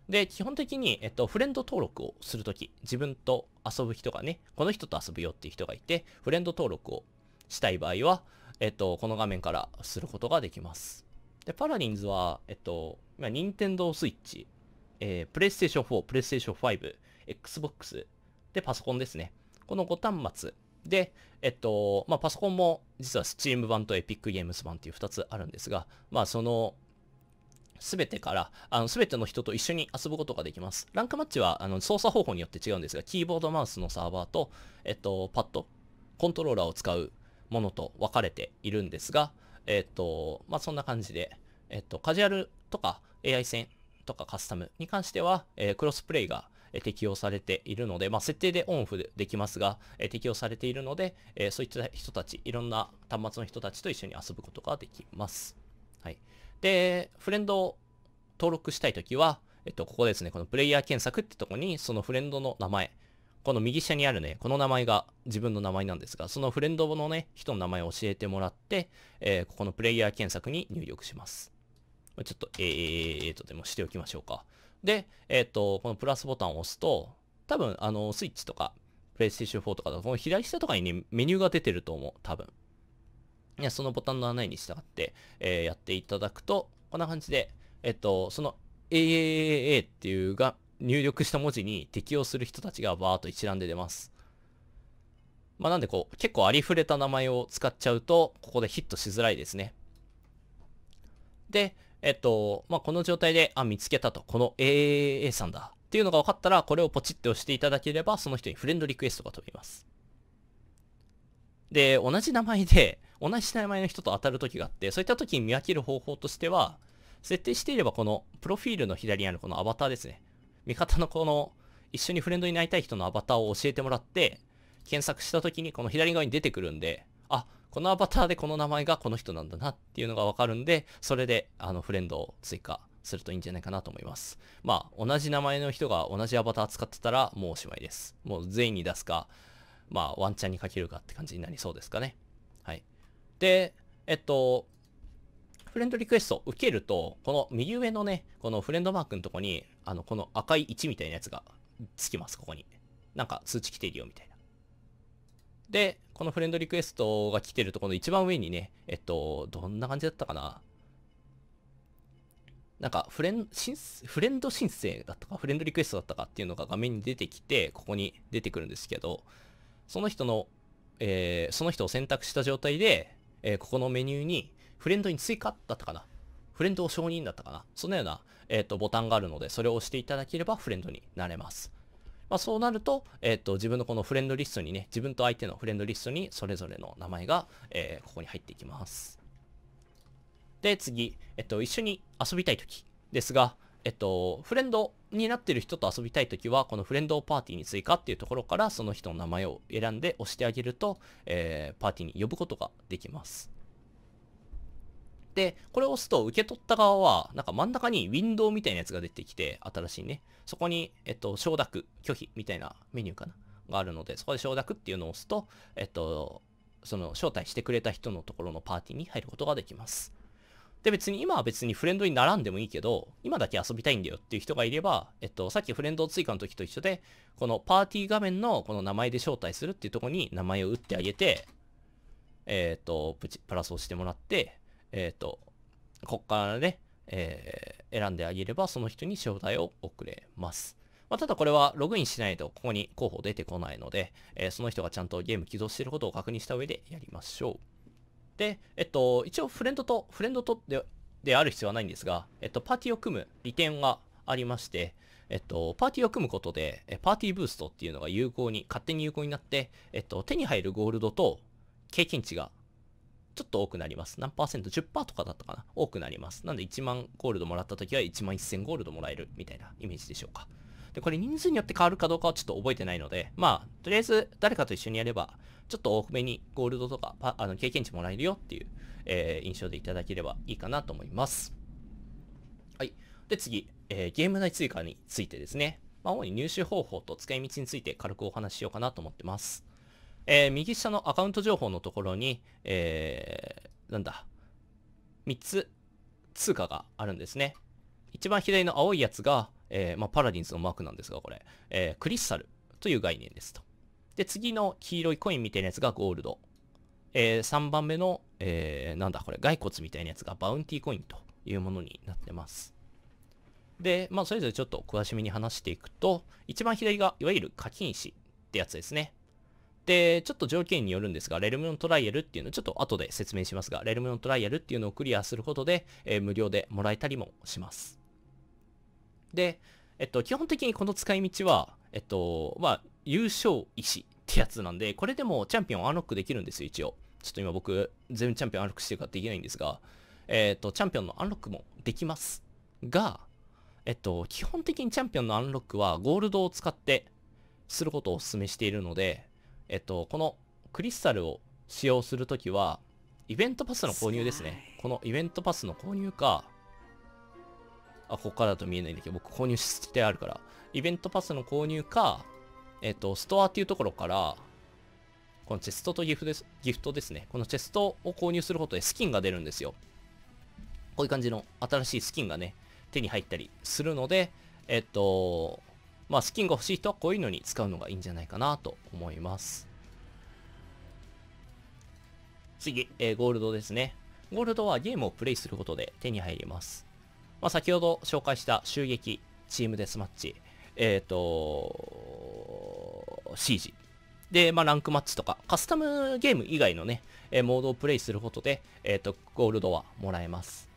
で、基本的に、えっと、フレンド登録をするとき、自分と遊ぶ人がね、この人と遊ぶよっていう人がいて、フレンド登録をしたい場合は、えっと、この画面からすることができます。で、パラリンズは、えっと、今、ニンテンドースイッチ、えー、PlayStation 4、PlayStation 5、Xbox、で、パソコンですね。この5端末で、えっと、まあ、パソコンも実は Steam 版と Epic Games 版っていう2つあるんですが、まあ、その、すべてから、あの、すべての人と一緒に遊ぶことができます。ランクマッチは、あの、操作方法によって違うんですが、キーボードマウスのサーバーと、えっと、パッド、コントローラーを使うものと分かれているんですが、えっと、まあ、そんな感じで、えっと、カジュアルとか AI 戦とかカスタムに関しては、えー、クロスプレイが適用されているので、まあ、設定でオンオフでできますが、適用されているので、そういった人たち、いろんな端末の人たちと一緒に遊ぶことができます。はい。で、フレンドを登録したいときは、えっと、ここですね、このプレイヤー検索ってとこに、そのフレンドの名前、この右下にあるね、この名前が自分の名前なんですが、そのフレンドのね、人の名前を教えてもらって、えー、ここのプレイヤー検索に入力します。ちょっと、えー、とでもしておきましょうか。で、えっ、ー、と、このプラスボタンを押すと、多分、あの、スイッチとか、プレイステーション4とかだと、この左下とかにメニューが出てると思う、多分。いや、そのボタンの案内に従って、えー、やっていただくと、こんな感じで、えっ、ー、と、その AAAA っていうが、入力した文字に適用する人たちがバーっと一覧で出ます。まあ、なんでこう、結構ありふれた名前を使っちゃうと、ここでヒットしづらいですね。で、えっと、まあ、この状態で、あ、見つけたと、この AAA さんだっていうのが分かったら、これをポチって押していただければ、その人にフレンドリクエストが飛びます。で、同じ名前で、同じ名前の人と当たる時があって、そういった時に見分ける方法としては、設定していればこの、プロフィールの左にあるこのアバターですね。味方のこの、一緒にフレンドになりたい人のアバターを教えてもらって、検索した時にこの左側に出てくるんで、あ、このアバターでこの名前がこの人なんだなっていうのがわかるんで、それで、あの、フレンドを追加するといいんじゃないかなと思います。まあ、同じ名前の人が同じアバター使ってたらもうおしまいです。もう全員に出すか、まあ、ワンチャンにかけるかって感じになりそうですかね。はい。で、えっと、フレンドリクエストを受けると、この右上のね、このフレンドマークのとこに、あの、この赤い1みたいなやつがつきます、ここに。なんか通知来てるよみたいな。で、このフレンドリクエストが来てるとこの一番上にね、えっと、どんな感じだったかななんかフレン、フレンド申請だったか、フレンドリクエストだったかっていうのが画面に出てきて、ここに出てくるんですけど、その人の、えー、その人を選択した状態で、えー、ここのメニューに、フレンドに追加だったかなフレンドを承認だったかなそのような、えっ、ー、と、ボタンがあるので、それを押していただければフレンドになれます。まあ、そうなると、えっ、ー、と、自分のこのフレンドリストにね、自分と相手のフレンドリストにそれぞれの名前が、えー、ここに入っていきます。で、次、えっ、ー、と、一緒に遊びたいときですが、えっと、フレンドになってる人と遊びたいときは、このフレンドをパーティーに追加っていうところから、その人の名前を選んで押してあげると、えー、パーティーに呼ぶことができます。で、これを押すと受け取った側は、なんか真ん中にウィンドウみたいなやつが出てきて、新しいね。そこに、えっと、承諾、拒否みたいなメニューかな。があるので、そこで承諾っていうのを押すと、えっと、その招待してくれた人のところのパーティーに入ることができます。で、別に今は別にフレンドにならんでもいいけど、今だけ遊びたいんだよっていう人がいれば、えっと、さっきフレンド追加の時と一緒で、このパーティー画面のこの名前で招待するっていうとこに名前を打ってあげて、えっと、プチ、プラスをしてもらって、えっ、ー、と、こっからね、えー、選んであげれば、その人に招待を送れます。まあ、ただこれはログインしないとここに候補出てこないので、えー、その人がちゃんとゲーム起動していることを確認した上でやりましょう。で、えっと、一応フレンドと、フレンドとでである必要はないんですが、えっと、パーティーを組む利点がありまして、えっと、パーティーを組むことで、パーティーブーストっていうのが有効に、勝手に有効になって、えっと、手に入るゴールドと経験値がちょっと多くなります。何パーセント ?10% とかだったかな多くなります。なんで1万ゴールドもらった時は1万1000ゴールドもらえるみたいなイメージでしょうか。で、これ人数によって変わるかどうかはちょっと覚えてないので、まあ、とりあえず誰かと一緒にやれば、ちょっと多めにゴールドとか、あの経験値もらえるよっていう、えー、印象でいただければいいかなと思います。はい。で、次、えー、ゲーム内追加についてですね。まあ、主に入手方法と使い道について軽くお話ししようかなと思ってます。えー、右下のアカウント情報のところに、えー、なんだ、3つ通貨があるんですね。一番左の青いやつが、えー、まあ、パラディンズのマークなんですが、これ、えー、クリスタルという概念ですと。で、次の黄色いコインみたいなやつがゴールド。えー、3番目の、えー、なんだこれ、骸骨みたいなやつがバウンティーコインというものになってます。で、まあ、それぞれちょっと詳しみに話していくと、一番左が、いわゆる課金石ってやつですね。で、ちょっと条件によるんですが、レルムのトライアルっていうのをちょっと後で説明しますが、レルムのトライアルっていうのをクリアすることで、えー、無料でもらえたりもします。で、えっと、基本的にこの使い道は、えっと、まあ、優勝意志ってやつなんで、これでもチャンピオンアンロックできるんですよ、一応。ちょっと今僕、全チャンピオンアンロックしてるからできないんですが、えっと、チャンピオンのアンロックもできますが、えっと、基本的にチャンピオンのアンロックはゴールドを使ってすることをお勧めしているので、えっと、このクリスタルを使用するときは、イベントパスの購入ですね。このイベントパスの購入か、あ、ここからだと見えないんだけど、僕購入してあるから、イベントパスの購入か、えっと、ストアっていうところから、このチェストとギフです、ギフトですね。このチェストを購入することでスキンが出るんですよ。こういう感じの新しいスキンがね、手に入ったりするので、えっと、まあ、スキンが欲しい人はこういうのに使うのがいいんじゃないかなと思います。次、えー、ゴールドですね。ゴールドはゲームをプレイすることで手に入ります。まあ、先ほど紹介した襲撃、チームデスマッチ、えっ、ー、と、シージ。で、まあ、ランクマッチとか、カスタムゲーム以外のね、えー、モードをプレイすることで、えっ、ー、と、ゴールドはもらえます。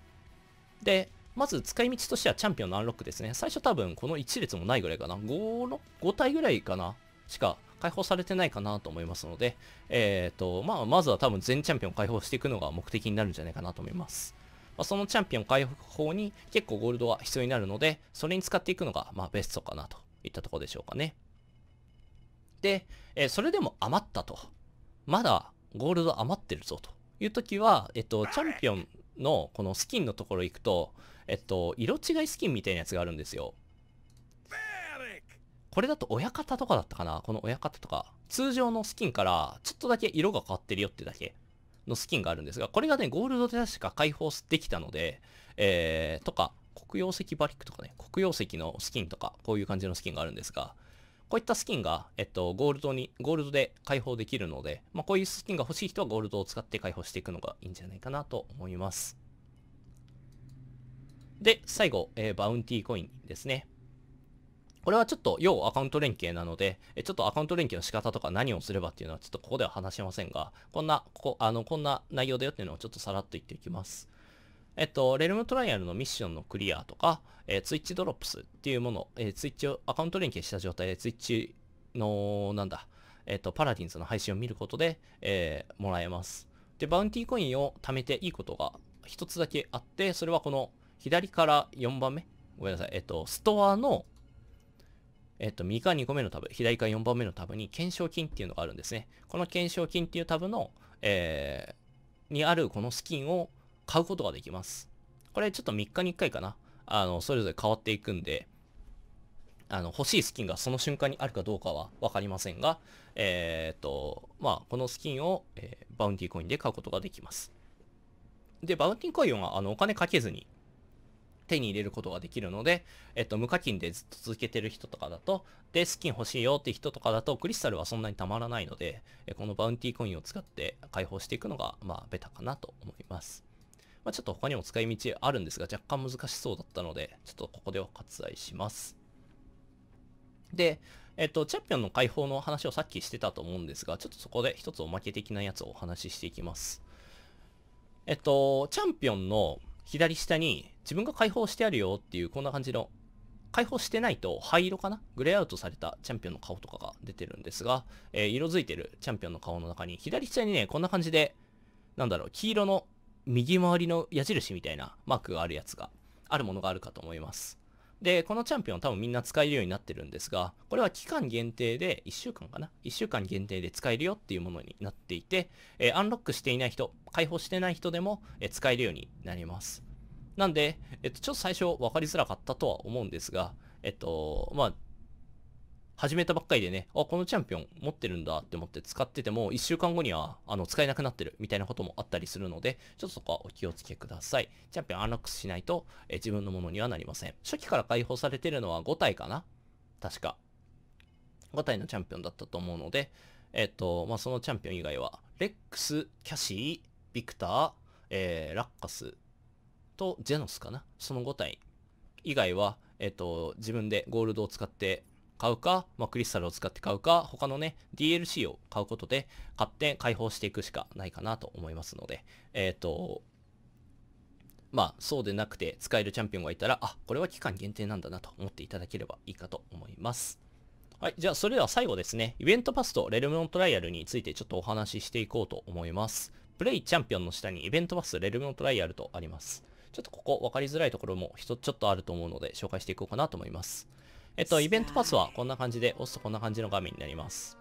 で、まず使い道としてはチャンピオンのアンロックですね。最初多分この1列もないぐらいかな。5、5体ぐらいかな。しか解放されてないかなと思いますので、えっ、ー、と、まあ、まずは多分全チャンピオン解放していくのが目的になるんじゃないかなと思います。まあ、そのチャンピオン解放に結構ゴールドは必要になるので、それに使っていくのが、まあ、ベストかなといったところでしょうかね。で、えー、それでも余ったと。まだゴールド余ってるぞという時は、えっ、ー、と、チャンピオンのこのスキンのところ行くと、えっと、色違いスキンみたいなやつがあるんですよ。これだと親方とかだったかなこの親方とか。通常のスキンから、ちょっとだけ色が変わってるよってだけのスキンがあるんですが、これがね、ゴールドで確か解放できたので、えー、とか、黒曜石バリックとかね、黒曜石のスキンとか、こういう感じのスキンがあるんですが、こういったスキンが、えっと、ゴールドに、ゴールドで解放できるので、まあ、こういうスキンが欲しい人はゴールドを使って解放していくのがいいんじゃないかなと思います。で、最後、えー、バウンティーコインですね。これはちょっと要アカウント連携なので、ちょっとアカウント連携の仕方とか何をすればっていうのはちょっとここでは話しませんが、こんな、こあの、こんな内容だよっていうのをちょっとさらっと言っていきます。えっと、レルムトライアルのミッションのクリアとか、えー、ツイッチドロップスっていうもの、えー、ツイッチをアカウント連携した状態でツイッチの、なんだ、えっと、パラディンズの配信を見ることで、えー、もらえます。で、バウンティーコインを貯めていいことが一つだけあって、それはこの左から4番目ごめんなさい。えっと、ストアの、えっと、右から2個目のタブ、左から4番目のタブに懸賞金っていうのがあるんですね。この懸賞金っていうタブの、えー、にあるこのスキンを買うことができます。これちょっと3日に1回かな。あの、それぞれ変わっていくんで、あの、欲しいスキンがその瞬間にあるかどうかはわかりませんが、えー、っと、まあ、このスキンを、えー、バウンティーコインで買うことができます。で、バウンティーコインは、あの、お金かけずに、手に入れることができるので、えっと、無課金でずっと続けてる人とかだと、で、スキン欲しいよって人とかだと、クリスタルはそんなにたまらないので、このバウンティーコインを使って解放していくのが、まあ、ベタかなと思います。まあ、ちょっと他にも使い道あるんですが、若干難しそうだったので、ちょっとここでは割愛します。で、えっと、チャンピオンの解放の話をさっきしてたと思うんですが、ちょっとそこで一つおまけ的なやつをお話ししていきます。えっと、チャンピオンの左下に自分が解放してあるよっていうこんな感じの解放してないと灰色かなグレーアウトされたチャンピオンの顔とかが出てるんですが、えー、色づいてるチャンピオンの顔の中に左下にね、こんな感じで、なんだろう、黄色の右回りの矢印みたいなマークがあるやつが、あるものがあるかと思います。で、このチャンピオン多分みんな使えるようになってるんですが、これは期間限定で1週間かな ?1 週間限定で使えるよっていうものになっていて、えー、アンロックしていない人、解放してない人でも、えー、使えるようになります。なんで、えっと、ちょっと最初分かりづらかったとは思うんですが、えっと、まあ、始めたばっかりでね、あ、このチャンピオン持ってるんだって思って使ってても、1週間後には、あの、使えなくなってるみたいなこともあったりするので、ちょっとそこはお気をつけください。チャンピオンアンロックしないと、え自分のものにはなりません。初期から解放されてるのは5体かな確か。5体のチャンピオンだったと思うので、えっ、と、まあ、そのチャンピオン以外は、レックス、キャシー、ビクター、えー、ラッカスとジェノスかなその5体以外は、えっ、と、自分でゴールドを使って買うか、まあ、クリスタルを使って買うか、他のね、DLC を買うことで、買って解放していくしかないかなと思いますので、えっ、ー、と、まあ、そうでなくて使えるチャンピオンがいたら、あ、これは期間限定なんだなと思っていただければいいかと思います。はい。じゃあ、それでは最後ですね、イベントパスとレルムのトライアルについてちょっとお話ししていこうと思います。プレイチャンピオンの下にイベントパス、レルムのトライアルとあります。ちょっとここ分かりづらいところもつちょっとあると思うので紹介していこうかなと思います。えっと、イベントパスはこんな感じで、押すとこんな感じの画面になります。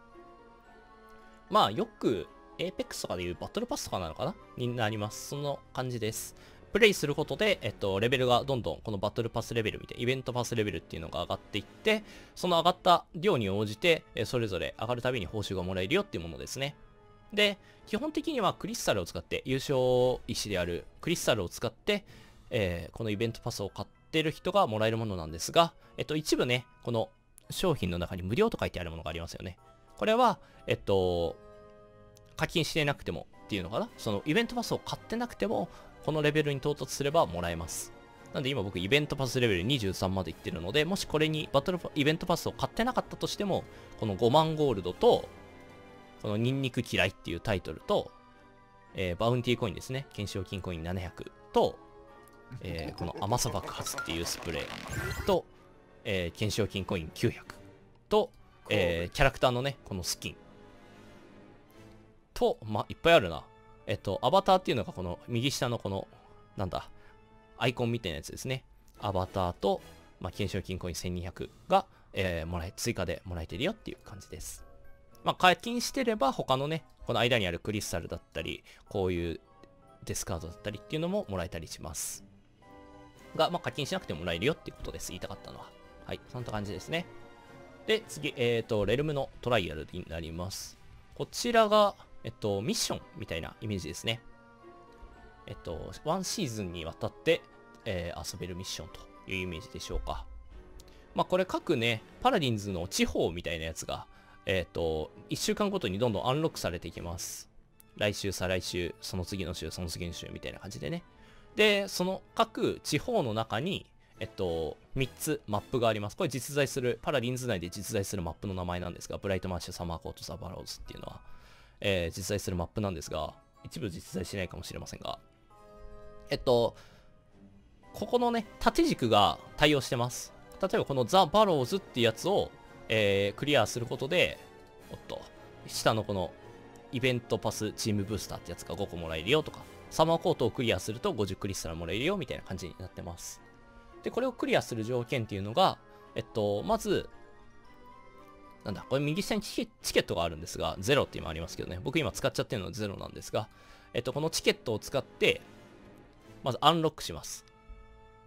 まあ、よく、Apex とかでいうバトルパスとかなのかなになります。その感じです。プレイすることで、えっと、レベルがどんどん、このバトルパスレベルみたいな、イベントパスレベルっていうのが上がっていって、その上がった量に応じて、それぞれ上がるたびに報酬がもらえるよっていうものですね。で、基本的にはクリスタルを使って、優勝意志であるクリスタルを使って、えー、このイベントパスを買っってる人がもらえるものなんですが、えっと、一部ね、この商品の中に無料と書いてあるものがありますよね。これは、えっと、課金してなくてもっていうのかなそのイベントパスを買ってなくても、このレベルに到達すればもらえます。なんで今僕イベントパスレベル23までいってるので、もしこれにバトルイベントパスを買ってなかったとしても、この5万ゴールドと、このニンニク嫌いっていうタイトルと、えー、バウンティーコインですね。懸賞金コイン700と、えー、この甘さ爆発っていうスプレーと、えー、懸賞金コイン900と、えー、キャラクターのね、このスキンと、まいっぱいあるな。えっと、アバターっていうのがこの右下のこの、なんだ、アイコンみたいなやつですね。アバターと、ま懸賞金コイン1200が、えー、もらえ、追加でもらえてるよっていう感じです。まあ、課金してれば他のね、この間にあるクリスタルだったり、こういうデスカードだったりっていうのももらえたりします。が、まあ、課金しなくてもらえるよっていうことです。言いたかったのは。はい。そんな感じですね。で、次、えっ、ー、と、レルムのトライアルになります。こちらが、えっと、ミッションみたいなイメージですね。えっと、1シーズンにわたって、えー、遊べるミッションというイメージでしょうか。まあ、これ各ね、パラディンズの地方みたいなやつが、えっ、と、1週間ごとにどんどんアンロックされていきます。来週、再来週、その次の週、その次の週みたいな感じでね。で、その各地方の中に、えっと、3つマップがあります。これ実在する、パラリンズ内で実在するマップの名前なんですが、ブライトマッシュ、サマーコート、サバローズっていうのは、えー、実在するマップなんですが、一部実在しないかもしれませんが、えっと、ここのね、縦軸が対応してます。例えばこのザ・バローズっていうやつを、えー、クリアすることで、おっと、下のこのイベントパスチームブースターってやつが5個もらえるよとか、サマーコートをクリアすると50クリスタルもらえるよみたいな感じになってます。で、これをクリアする条件っていうのが、えっと、まず、なんだ、これ右下にチケットがあるんですが、0って今ありますけどね、僕今使っちゃってるの0なんですが、えっと、このチケットを使って、まずアンロックします。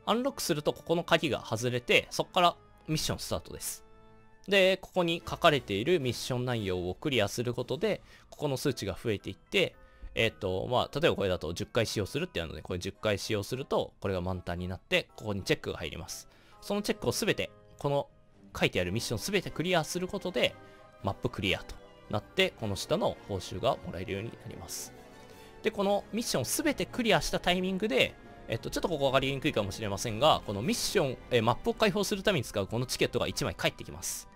アンロックすると、ここの鍵が外れて、そこからミッションスタートです。で、ここに書かれているミッション内容をクリアすることで、ここの数値が増えていって、えっ、ー、と、まあ、例えばこれだと10回使用するってやるので、これ10回使用すると、これが満タンになって、ここにチェックが入ります。そのチェックをすべて、この書いてあるミッションすべてクリアすることで、マップクリアとなって、この下の報酬がもらえるようになります。で、このミッションすべてクリアしたタイミングで、えっと、ちょっとここ分かりにくいかもしれませんが、このミッション、えマップを開放するために使うこのチケットが1枚返ってきます。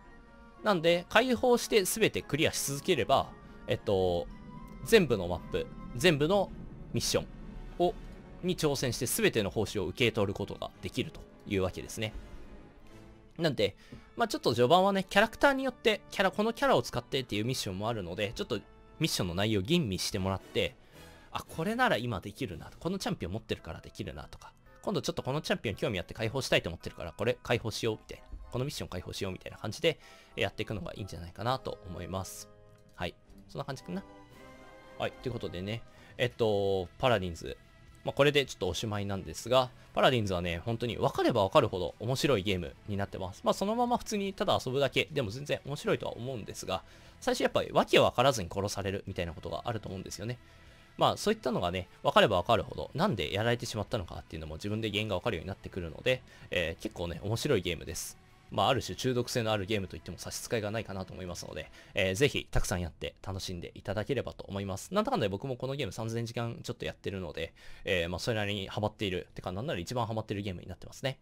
なんで、解放してすべてクリアし続ければ、えっと、全部のマップ、全部のミッションを、に挑戦して全ての報酬を受け取ることができるというわけですね。なんで、まあちょっと序盤はね、キャラクターによって、キャラ、このキャラを使ってっていうミッションもあるので、ちょっとミッションの内容を吟味してもらって、あ、これなら今できるな、このチャンピオン持ってるからできるなとか、今度ちょっとこのチャンピオン興味あって解放したいと思ってるから、これ解放しようみたいな、このミッション解放しようみたいな感じでやっていくのがいいんじゃないかなと思います。はい。そんな感じかな。はい、ということでね、えっと、パラディンズ。まあ、これでちょっとおしまいなんですが、パラディンズはね、本当に分かれば分かるほど面白いゲームになってます。まあ、そのまま普通にただ遊ぶだけでも全然面白いとは思うんですが、最初やっぱり訳分からずに殺されるみたいなことがあると思うんですよね。まあそういったのがね、分かれば分かるほど、なんでやられてしまったのかっていうのも自分で原因が分かるようになってくるので、えー、結構ね、面白いゲームです。まあ、ある種中毒性のあるゲームといっても差し支えがないかなと思いますので、えー、ぜひたくさんやって楽しんでいただければと思います。なんだかんだ僕もこのゲーム3000時間ちょっとやってるので、えー、まあ、それなりにハマっている、てかなんなら一番ハマってるゲームになってますね。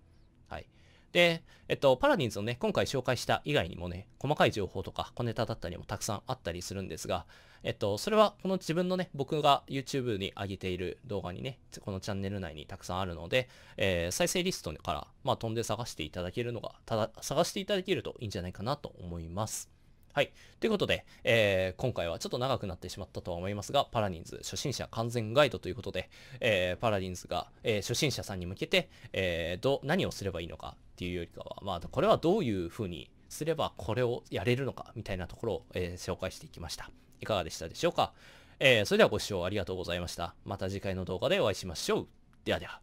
はい。で、えっと、パラディンズのね、今回紹介した以外にもね、細かい情報とか小ネタだったりもたくさんあったりするんですが、えっと、それはこの自分のね、僕が YouTube に上げている動画にね、このチャンネル内にたくさんあるので、えー、再生リストから、まあ、飛んで探していただけるのが、ただ、探していただけるといいんじゃないかなと思います。はい。ということで、えー、今回はちょっと長くなってしまったとは思いますが、パラディンズ初心者完全ガイドということで、えー、パラディンズが、えー、初心者さんに向けて、えー、ど、何をすればいいのかっていうよりかは、まあ、これはどういうふうにすればこれをやれるのかみたいなところを、えー、紹介していきました。いかがでしたでしょうか。えー、それではご視聴ありがとうございました。また次回の動画でお会いしましょう。ではでは。